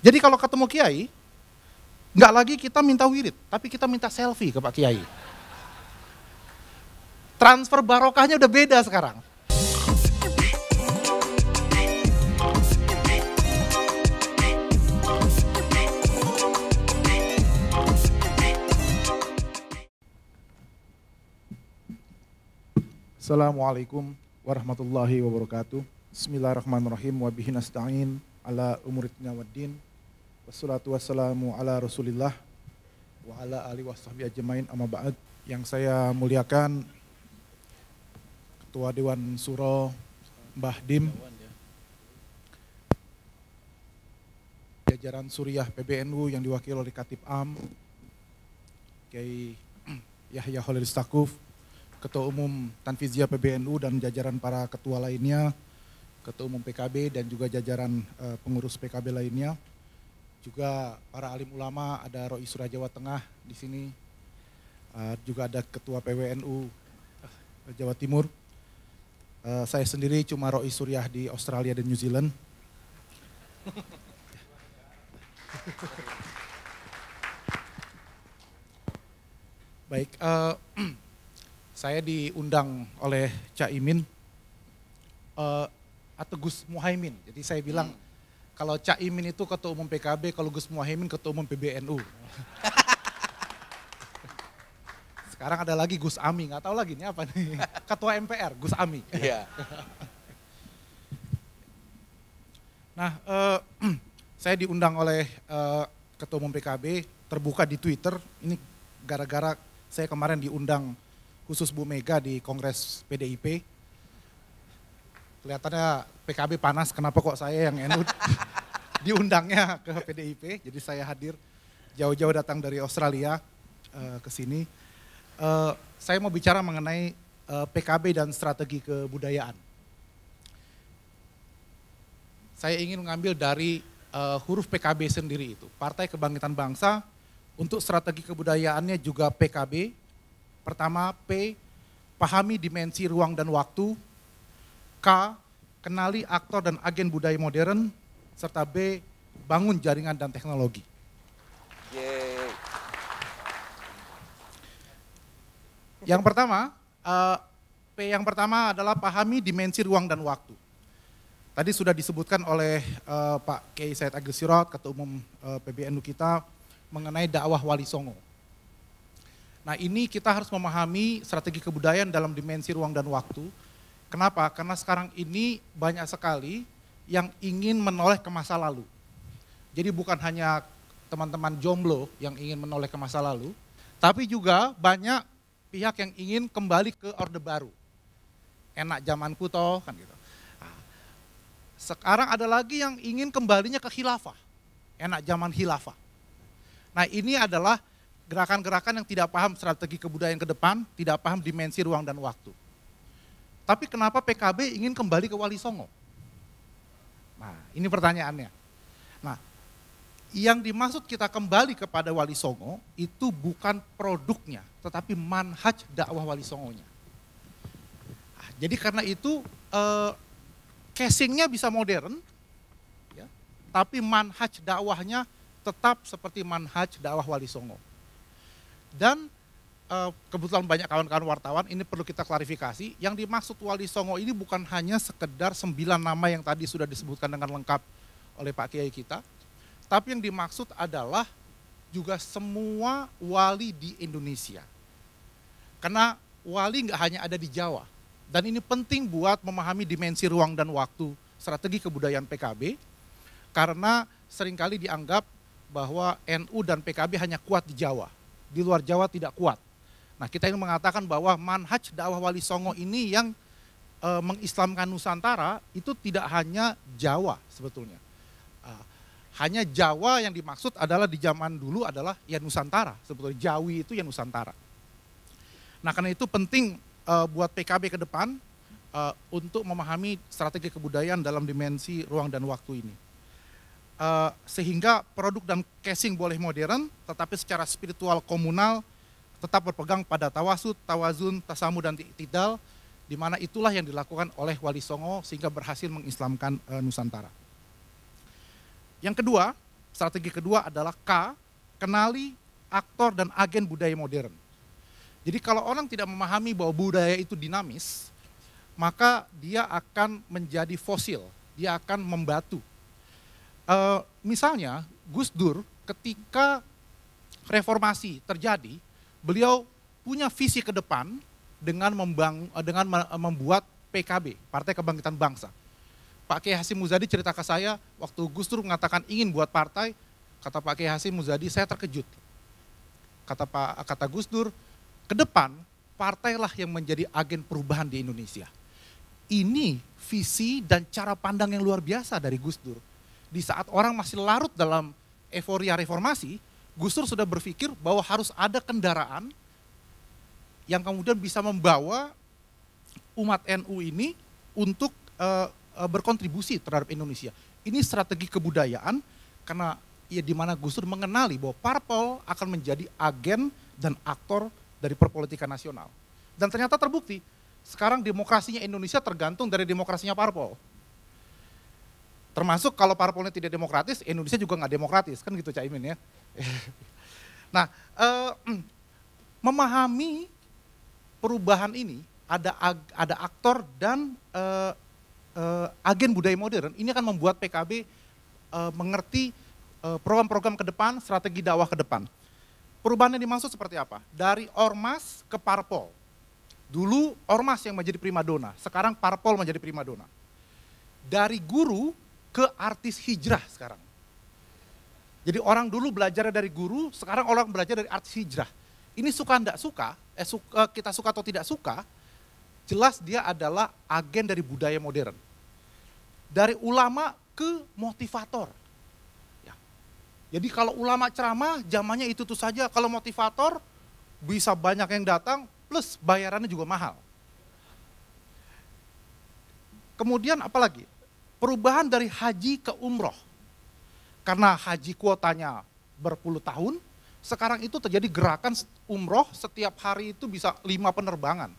Jadi kalau ketemu kiai, nggak lagi kita minta wirid, tapi kita minta selfie ke Pak Kiai. Transfer barokahnya udah beda sekarang. Assalamualaikum warahmatullahi wabarakatuh. Bismillahirrahmanirrahim. Wabihi nasta'in ala umuritina din. Wassalatu wassalamu ala rasulillah wa ala alihi washabi ajmain amma ba'd. Yang saya muliakan Ketua Dewan Suro Mbah Dim. Jajaran Suriah PBNU yang diwakili oleh Katib Am. Kiai Yahya Holil Stakuf, Ketua Umum Tanfizia PBNU dan jajaran para ketua lainnya, Ketua Umum PKB dan juga jajaran eh, pengurus PKB lainnya juga para alim ulama, ada Roi Surah Jawa Tengah di sini, uh, juga ada Ketua PWNU uh, eh, Jawa Timur. Uh, saya sendiri cuma Roi Suryah di Australia dan New Zealand. Baik, uh, saya diundang oleh Caimin uh, Gus Muhaimin. Jadi saya bilang hmm kalau Cak Imin itu ketua umum PKB, kalau Gus Muhaimin ketua umum PBNU. Sekarang ada lagi Gus Ami, nggak tahu lagi ini apa nih. Ketua MPR, Gus Ami. Iya. nah, eh, saya diundang oleh eh, ketua umum PKB terbuka di Twitter. Ini gara-gara saya kemarin diundang khusus Bu Mega di Kongres PDIP. Kelihatannya PKB panas, kenapa kok saya yang NU diundangnya ke PDIP, jadi saya hadir jauh-jauh datang dari Australia uh, ke sini. Uh, saya mau bicara mengenai uh, eh, PKB dan strategi kebudayaan. Saya ingin mengambil dari uh, huruf PKB sendiri itu, Partai Kebangkitan Bangsa. Untuk strategi kebudayaannya juga PKB. Pertama P, pahami dimensi ruang dan waktu. K, kenali aktor dan agen budaya modern serta B. Bangun jaringan dan teknologi. Yeay. Yang pertama, uh, P yang pertama adalah pahami dimensi ruang dan waktu. Tadi sudah disebutkan oleh uh, Pak K Said Agus Ketua Umum uh, eh, PBNU kita, mengenai dakwah Wali Songo. Nah ini kita harus memahami strategi kebudayaan dalam dimensi ruang dan waktu. Kenapa? Karena sekarang ini banyak sekali yang ingin menoleh ke masa lalu. Jadi bukan hanya teman-teman jomblo yang ingin menoleh ke masa lalu, tapi juga banyak pihak yang ingin kembali ke Orde Baru. Enak zamanku toh kan gitu. Nah, sekarang ada lagi yang ingin kembalinya ke khilafah. Enak zaman khilafah. Nah ini adalah gerakan-gerakan yang tidak paham strategi kebudayaan ke depan, tidak paham dimensi ruang dan waktu. Tapi kenapa PKB ingin kembali ke Wali Songo? Nah, ini pertanyaannya. Nah, yang dimaksud kita kembali kepada Wali Songo itu bukan produknya, tetapi manhaj dakwah Wali Songonya. Nah, jadi karena itu eh, casingnya bisa modern, ya, tapi manhaj dakwahnya tetap seperti manhaj dakwah Wali Songo. Dan Eh, kebetulan banyak kawan-kawan wartawan ini perlu kita klarifikasi yang dimaksud Wali Songo ini bukan hanya sekedar sembilan nama yang tadi sudah disebutkan dengan lengkap oleh Pak Kiai kita tapi yang dimaksud adalah juga semua wali di Indonesia karena wali nggak hanya ada di Jawa dan ini penting buat memahami dimensi ruang dan waktu strategi kebudayaan PKB karena seringkali dianggap bahwa NU dan PKB hanya kuat di Jawa di luar Jawa tidak kuat Nah kita ingin mengatakan bahwa manhaj dakwah wali songo ini yang e, mengislamkan Nusantara itu tidak hanya Jawa sebetulnya. E, hanya Jawa yang dimaksud adalah di zaman dulu adalah ya Nusantara sebetulnya Jawi itu ya Nusantara. Nah karena itu penting e, buat PKB ke depan e, untuk memahami strategi kebudayaan dalam dimensi ruang dan waktu ini. E, sehingga produk dan casing boleh modern tetapi secara spiritual komunal tetap berpegang pada tawasud, tawazun, tasamu, dan tidal, di mana itulah yang dilakukan oleh Wali Songo sehingga berhasil mengislamkan e, Nusantara. Yang kedua, strategi kedua adalah K, kenali aktor dan agen budaya modern. Jadi kalau orang tidak memahami bahwa budaya itu dinamis, maka dia akan menjadi fosil, dia akan membatu. E, misalnya Gus Dur ketika reformasi terjadi, beliau punya visi ke depan dengan membang, eh, dengan eh, membuat PKB, Partai Kebangkitan Bangsa. Pak Kiai Hasim Muzadi cerita ke saya waktu Gus Dur mengatakan ingin buat partai, kata Pak Kiai Hasim Muzadi saya terkejut. Kata Pak kata Gus Dur, ke depan partailah yang menjadi agen perubahan di Indonesia. Ini visi dan cara pandang yang luar biasa dari Gus Dur. Di saat orang masih larut dalam euforia reformasi, Gus Dur sudah berpikir bahwa harus ada kendaraan yang kemudian bisa membawa umat NU ini untuk uh, berkontribusi terhadap Indonesia. Ini strategi kebudayaan karena ya di mana Gus Dur mengenali bahwa parpol akan menjadi agen dan aktor dari perpolitikan nasional. Dan ternyata terbukti sekarang demokrasinya Indonesia tergantung dari demokrasinya parpol. Termasuk kalau parpolnya tidak demokratis, Indonesia juga nggak demokratis, kan gitu Caimin ya. nah, uh, memahami perubahan ini ada ada aktor dan uh, uh, agen budaya modern ini akan membuat PKB uh, mengerti program-program ke depan, strategi dakwah ke depan. Perubahan yang dimaksud seperti apa? Dari ormas ke parpol. Dulu ormas yang menjadi primadona, sekarang parpol menjadi primadona. Dari guru ke artis hijrah sekarang. Jadi orang dulu belajar dari guru, sekarang orang belajar dari artis hijrah. Ini suka tidak suka, eh, suka, eh, kita suka atau tidak suka, jelas dia adalah agen dari budaya modern. Dari ulama ke motivator. Ya. Jadi kalau ulama ceramah, zamannya itu tuh saja. Kalau motivator, bisa banyak yang datang, plus bayarannya juga mahal. Kemudian apalagi? Perubahan dari haji ke umroh karena haji kuotanya berpuluh tahun, sekarang itu terjadi gerakan umroh setiap hari itu bisa lima penerbangan.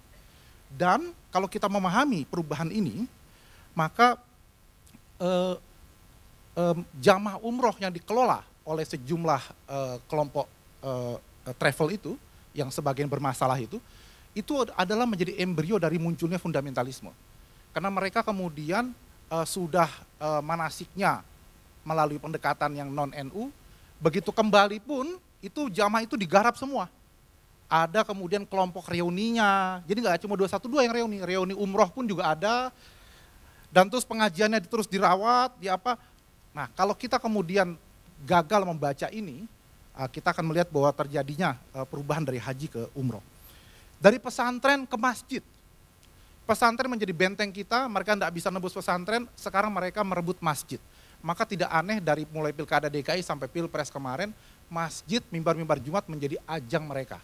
Dan kalau kita memahami perubahan ini, maka eh, eh, jamaah umroh yang dikelola oleh sejumlah eh, kelompok eh, travel itu, yang sebagian bermasalah itu, itu adalah menjadi embrio dari munculnya fundamentalisme. Karena mereka kemudian eh, sudah eh, manasiknya melalui pendekatan yang non-NU, begitu kembali pun itu jamaah itu digarap semua. Ada kemudian kelompok reuninya, jadi nggak cuma 212 yang reuni, reuni umroh pun juga ada, dan terus pengajiannya terus dirawat, di apa. Nah kalau kita kemudian gagal membaca ini, eh, kita akan melihat bahwa terjadinya eh, perubahan dari haji ke umroh. Dari pesantren ke masjid, pesantren menjadi benteng kita, mereka tidak bisa nebus pesantren, sekarang mereka merebut masjid maka tidak aneh dari mulai pilkada DKI sampai pilpres kemarin, masjid, mimbar-mimbar Jumat menjadi ajang mereka.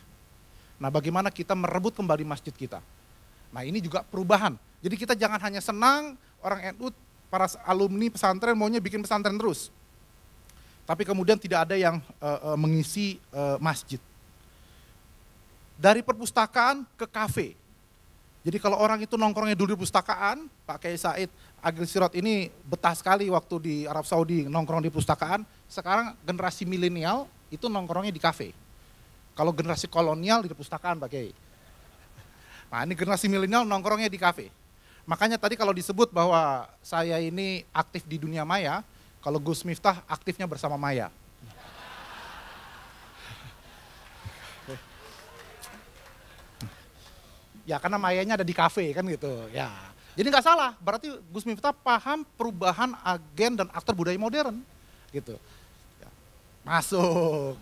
Nah bagaimana kita merebut kembali masjid kita? Nah ini juga perubahan. Jadi kita jangan hanya senang orang NU, para alumni pesantren maunya bikin pesantren terus. Tapi kemudian tidak ada yang uh, mengisi uh, masjid. Dari perpustakaan ke kafe, jadi kalau orang itu nongkrongnya dulu di pustakaan, Pak Kiai Said Agil Sirot ini betah sekali waktu di Arab Saudi nongkrong di pustakaan. Sekarang generasi milenial itu nongkrongnya di kafe. Kalau generasi kolonial di pustakaan Pak Kiai. Nah ini generasi milenial nongkrongnya di kafe. Makanya tadi kalau disebut bahwa saya ini aktif di dunia maya, kalau Gus Miftah aktifnya bersama Maya. Ya karena mayanya ada di kafe kan gitu. Ya. Jadi nggak salah, berarti Gus Miftah paham perubahan agen dan aktor budaya modern gitu. Ya. Masuk.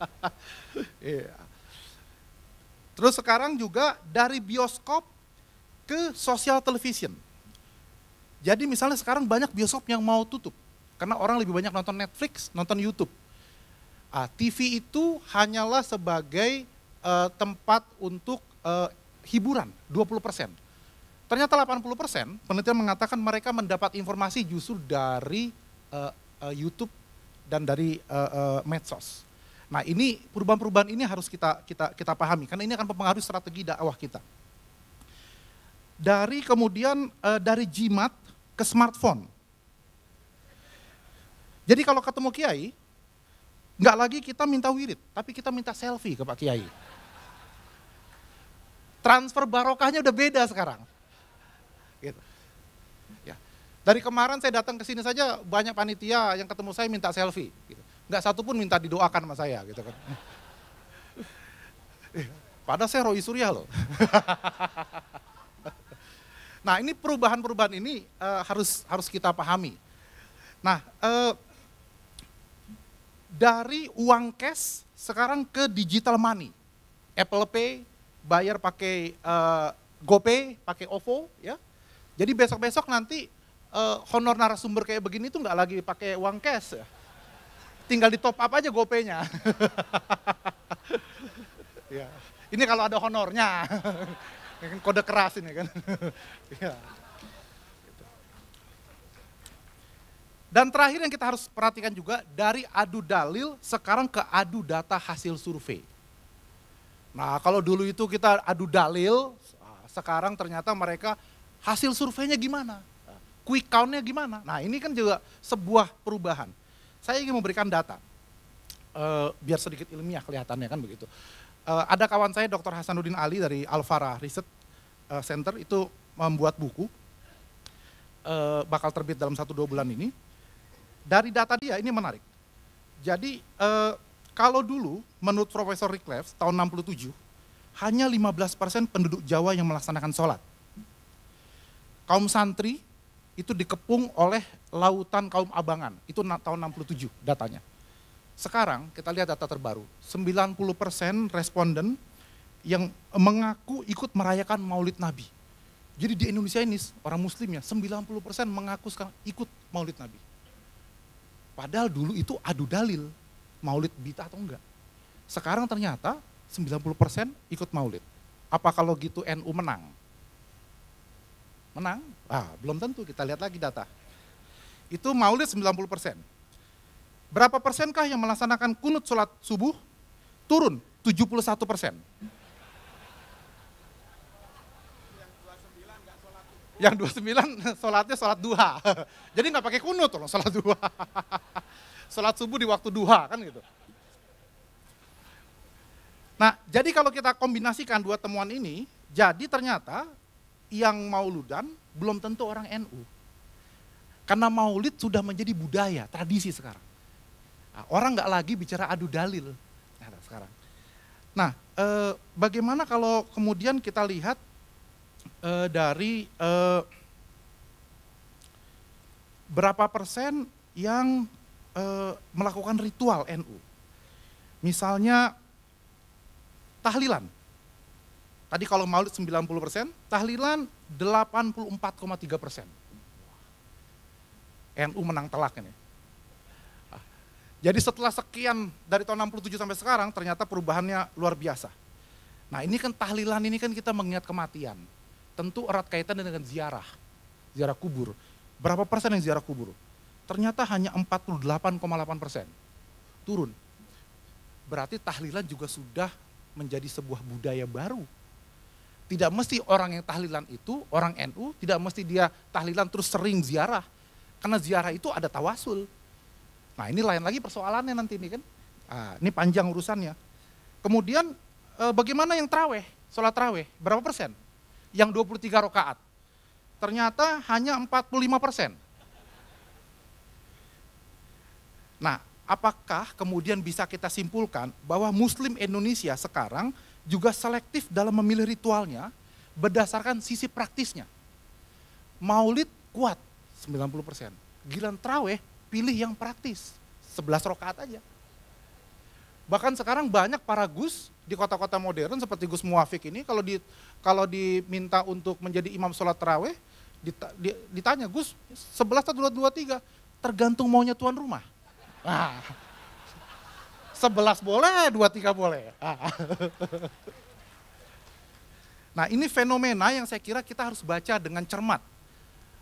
ya. Terus sekarang juga dari bioskop ke sosial television. Jadi misalnya sekarang banyak bioskop yang mau tutup karena orang lebih banyak nonton Netflix, nonton YouTube. Ah, TV itu hanyalah sebagai uh, tempat untuk uh, hiburan 20%. persen Ternyata 80% persen penelitian mengatakan mereka mendapat informasi justru dari uh, uh, YouTube dan dari uh, uh, medsos. Nah, ini perubahan-perubahan ini harus kita kita kita pahami karena ini akan mempengaruhi strategi dakwah kita. Dari kemudian uh, dari jimat ke smartphone. Jadi kalau ketemu kiai, nggak lagi kita minta wirid, tapi kita minta selfie ke Pak Kiai. Transfer barokahnya udah beda sekarang. Gitu. Ya. Dari kemarin saya datang ke sini saja banyak panitia yang ketemu saya minta selfie. Gitu. Nggak satu pun minta didoakan sama saya gitu kan. Eh, padahal saya Roy Surya loh. Nah, ini perubahan-perubahan ini uh, harus harus kita pahami. Nah, uh, dari uang cash sekarang ke digital money, Apple Pay, bayar pakai uh, GoPay, pakai OVO ya. Jadi besok-besok nanti uh, honor narasumber kayak begini tuh nggak lagi pakai uang cash ya. Tinggal di top up aja GoPay-nya. ya. Ini kalau ada honornya. Kan kode keras ini kan. ya. Dan terakhir yang kita harus perhatikan juga dari adu dalil sekarang ke adu data hasil survei. Nah kalau dulu itu kita adu dalil, ah, sekarang ternyata mereka hasil surveinya gimana? Quick countnya gimana? Nah ini kan juga sebuah perubahan. Saya ingin memberikan data, uh, biar sedikit ilmiah kelihatannya kan begitu. Uh, ada kawan saya Dr. Hasanuddin Ali dari alvara Research eh, Center itu membuat buku, uh, bakal terbit dalam 1-2 bulan ini. Dari data dia ini menarik. Jadi uh, kalau dulu, menurut Profesor Rick tahun 67, hanya 15% penduduk Jawa yang melaksanakan sholat. Kaum santri itu dikepung oleh lautan kaum abangan. Itu tahun 67 datanya. Sekarang kita lihat data terbaru. 90% responden yang mengaku ikut merayakan maulid Nabi. Jadi di Indonesia ini orang muslim ya 90% mengaku sekarang ikut maulid Nabi. Padahal dulu itu adu dalil maulid bita atau enggak. Sekarang ternyata 90% ikut maulid. Apa kalau gitu NU menang? Menang? Ah, belum tentu, kita lihat lagi data. Itu maulid 90%. Berapa persenkah yang melaksanakan kunut sholat subuh? Turun 71 persen. Yang 29 sholatnya sholat duha. Jadi nggak pakai kunut loh sholat duha. sholat subuh di waktu duha kan gitu. Nah, jadi kalau kita kombinasikan dua temuan ini, jadi ternyata yang mauludan belum tentu orang NU. Karena maulid sudah menjadi budaya, tradisi sekarang. Nah, orang nggak lagi bicara adu dalil nah, sekarang. Nah, e, bagaimana kalau kemudian kita lihat e, dari e, berapa persen yang eh, melakukan ritual NU. Misalnya tahlilan. Tadi kalau maulid 90%, persen, tahlilan 84,3%. persen. NU menang telak ini. Jadi setelah sekian dari tahun 67 sampai sekarang ternyata perubahannya luar biasa. Nah ini kan tahlilan ini kan kita mengingat kematian. Tentu erat kaitan dengan ziarah, ziarah kubur. Berapa persen yang ziarah kubur? ternyata hanya 48,8 persen. Turun. Berarti tahlilan juga sudah menjadi sebuah budaya baru. Tidak mesti orang yang tahlilan itu, orang NU, tidak mesti dia tahlilan terus sering ziarah. Karena ziarah itu ada tawasul. Nah ini lain lagi persoalannya nanti ini kan. Ah, ini panjang urusannya. Kemudian eh, bagaimana yang traweh, sholat traweh, berapa persen? Yang 23 rokaat. Ternyata hanya 45 persen Nah, apakah kemudian bisa kita simpulkan bahwa Muslim Indonesia sekarang juga selektif dalam memilih ritualnya berdasarkan sisi praktisnya. Maulid kuat 90%. Gilan Traweh pilih yang praktis, 11 rokaat aja. Bahkan sekarang banyak para gus di kota-kota modern seperti Gus Muafik ini kalau di kalau diminta untuk menjadi imam sholat terawih ditanya Gus 11 atau dua tergantung maunya tuan rumah Nah, sebelas boleh, dua tiga boleh. Ah. Nah. ini fenomena yang saya kira kita harus baca dengan cermat.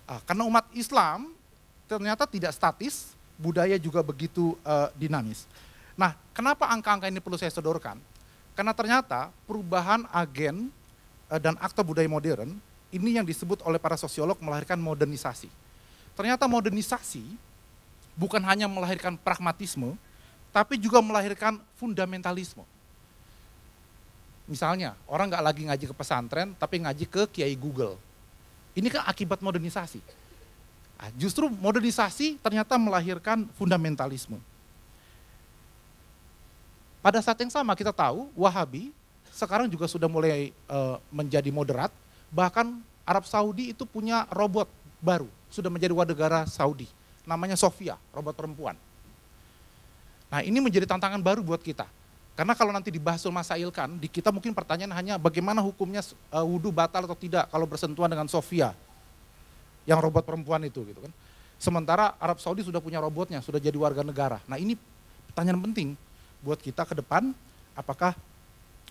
Ah, karena umat Islam ternyata tidak statis, budaya juga begitu uh, dinamis. Nah kenapa angka-angka ini perlu saya sedorkan Karena ternyata perubahan agen uh, dan aktor budaya modern ini yang disebut oleh para sosiolog melahirkan modernisasi. Ternyata modernisasi bukan hanya melahirkan pragmatisme, tapi juga melahirkan fundamentalisme. Misalnya, orang nggak lagi ngaji ke pesantren, tapi ngaji ke Kiai Google. Ini kan akibat modernisasi. Ah, justru modernisasi ternyata melahirkan fundamentalisme. Pada saat yang sama kita tahu Wahabi sekarang juga sudah mulai e, menjadi moderat, bahkan Arab Saudi itu punya robot baru, sudah menjadi warga negara Saudi namanya Sofia, robot perempuan. Nah ini menjadi tantangan baru buat kita. Karena kalau nanti dibahas Sulma Sailkan, di kita mungkin pertanyaan hanya bagaimana hukumnya eh, wudhu batal atau tidak kalau bersentuhan dengan Sofia, yang robot perempuan itu gitu kan. Sementara Arab Saudi sudah punya robotnya, sudah jadi warga negara. Nah ini pertanyaan penting buat kita ke depan, apakah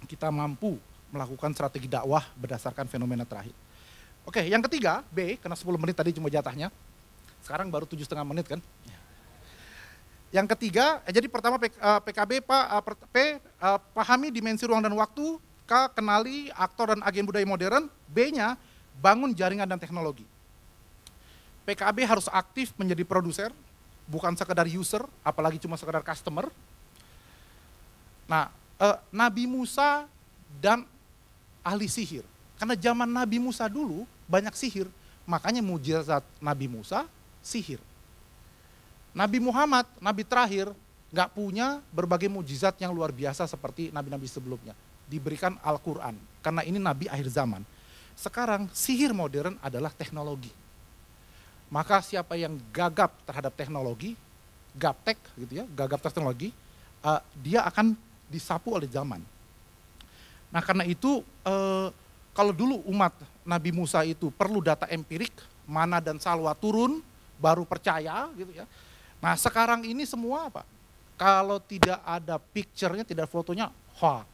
kita mampu melakukan strategi dakwah berdasarkan fenomena terakhir. Oke, yang ketiga, B, karena 10 menit tadi cuma jatahnya. Sekarang baru tujuh setengah menit kan. Yang ketiga, eh, jadi pertama PKB eh, Pak eh, P eh, pahami dimensi ruang dan waktu, K kenali aktor dan agen budaya modern, B-nya bangun jaringan dan teknologi. PKB harus aktif menjadi produser, bukan sekedar user, apalagi cuma sekedar customer. Nah, eh, Nabi Musa dan ahli sihir. Karena zaman Nabi Musa dulu banyak sihir, makanya mujizat Nabi Musa sihir. Nabi Muhammad, nabi terakhir, nggak punya berbagai mujizat yang luar biasa seperti nabi-nabi sebelumnya. Diberikan Al-Quran, karena ini nabi akhir zaman. Sekarang sihir modern adalah teknologi. Maka siapa yang gagap terhadap teknologi, gaptek gitu ya, gagap terhadap teknologi, uh, dia akan disapu oleh zaman. Nah karena itu uh, kalau dulu umat Nabi Musa itu perlu data empirik, mana dan salwa turun, baru percaya gitu ya. Nah sekarang ini semua apa? Kalau tidak ada picture-nya, tidak ada fotonya, hoax.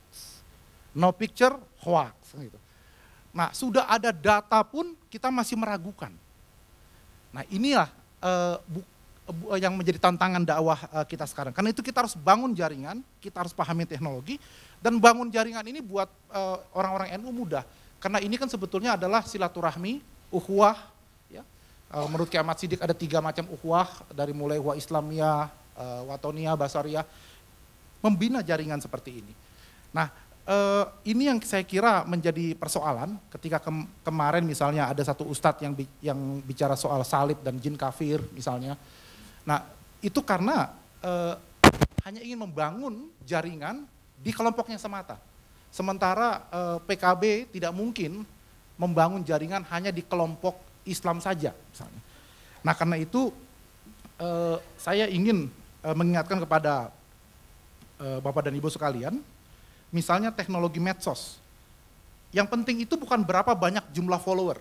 No picture, hoax. Gitu. Nah sudah ada data pun kita masih meragukan. Nah inilah uh, yang menjadi tantangan dakwah uh, kita sekarang. Karena itu kita harus bangun jaringan, kita harus pahami teknologi, dan bangun jaringan ini buat orang-orang uh, NU mudah. Karena ini kan sebetulnya adalah silaturahmi, ukhuwah, uh, menurut Kiamat Sidik ada tiga macam ukhuwah dari mulai wa Islamia, uh, eh, Watonia, Basaria, membina jaringan seperti ini. Nah, uh, ini yang saya kira menjadi persoalan ketika ke kemarin misalnya ada satu ustadz yang bi yang bicara soal salib dan jin kafir misalnya. Nah, itu karena uh, hanya ingin membangun jaringan di kelompoknya semata. Sementara eh, PKB tidak mungkin membangun jaringan hanya di kelompok Islam saja misalnya. Nah karena itu eh, saya ingin eh, mengingatkan kepada eh, Bapak dan Ibu sekalian, misalnya teknologi medsos. Yang penting itu bukan berapa banyak jumlah follower.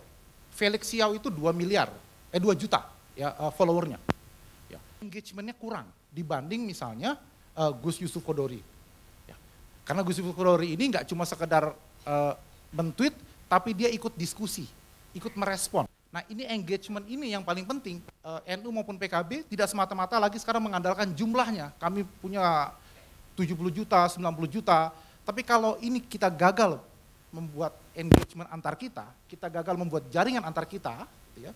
Felix Xiao itu 2 miliar, eh 2 juta ya uh, followernya. Ya. Engagementnya kurang dibanding misalnya uh, Gus Yusuf Kodori. Ya. Karena Gus Yusuf Kodori ini nggak cuma sekedar uh, mentweet, tapi dia ikut diskusi, ikut merespon. Nah ini engagement ini yang paling penting, uh, eh, NU maupun PKB tidak semata-mata lagi sekarang mengandalkan jumlahnya. Kami punya 70 juta, 90 juta, tapi kalau ini kita gagal membuat engagement antar kita, kita gagal membuat jaringan antar kita, ya,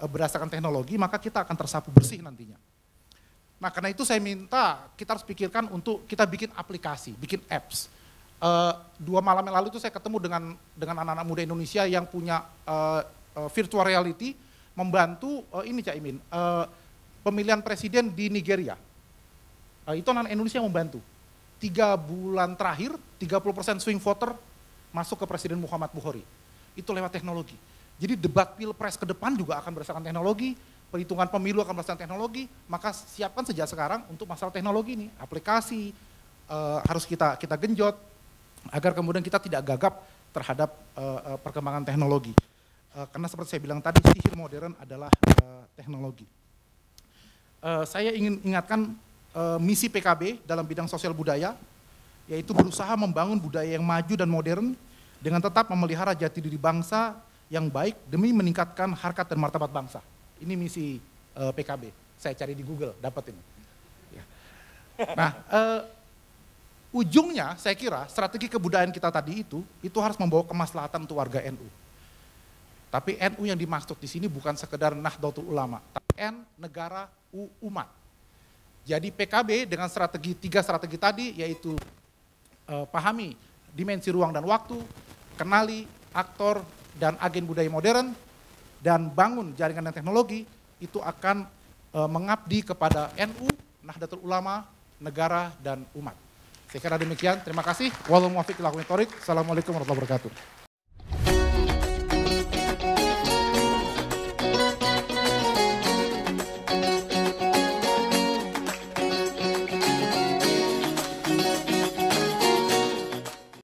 eh, berdasarkan teknologi, maka kita akan tersapu bersih nantinya. Nah karena itu saya minta kita harus pikirkan untuk kita bikin aplikasi, bikin apps. Uh, dua malam yang lalu itu saya ketemu dengan dengan anak-anak muda Indonesia yang punya uh, uh, virtual reality membantu uh, ini Cak Imin, uh, pemilihan presiden di Nigeria. Uh, itu non Indonesia yang membantu. Tiga bulan terakhir, 30% swing voter masuk ke Presiden Muhammad Buhari. Itu lewat teknologi. Jadi debat pilpres ke depan juga akan berdasarkan teknologi, perhitungan pemilu akan berdasarkan teknologi, maka siapkan sejak sekarang untuk masalah teknologi ini, aplikasi uh, harus kita kita genjot agar kemudian kita tidak gagap terhadap uh, perkembangan teknologi. Eh, karena seperti saya bilang tadi sihir modern adalah uh, teknologi. Uh, saya ingin ingatkan uh, misi PKB dalam bidang sosial budaya yaitu berusaha membangun budaya yang maju dan modern dengan tetap memelihara jati diri bangsa yang baik demi meningkatkan harkat dan martabat bangsa. Ini misi uh, PKB. Saya cari di Google, dapat ini. Ya. Nah, uh, ujungnya saya kira strategi kebudayaan kita tadi itu, itu harus membawa kemaslahatan untuk warga NU. Tapi NU yang dimaksud di sini bukan sekedar Nahdlatul Ulama, tapi N negara U umat. Jadi PKB dengan strategi tiga strategi tadi yaitu eh, pahami dimensi ruang dan waktu, kenali aktor dan agen budaya modern dan bangun jaringan dan teknologi itu akan eh, mengabdi kepada NU, Nahdlatul Ulama, negara dan umat. Saya kira demikian, terima kasih. Wassalamualaikum warahmatullahi wabarakatuh.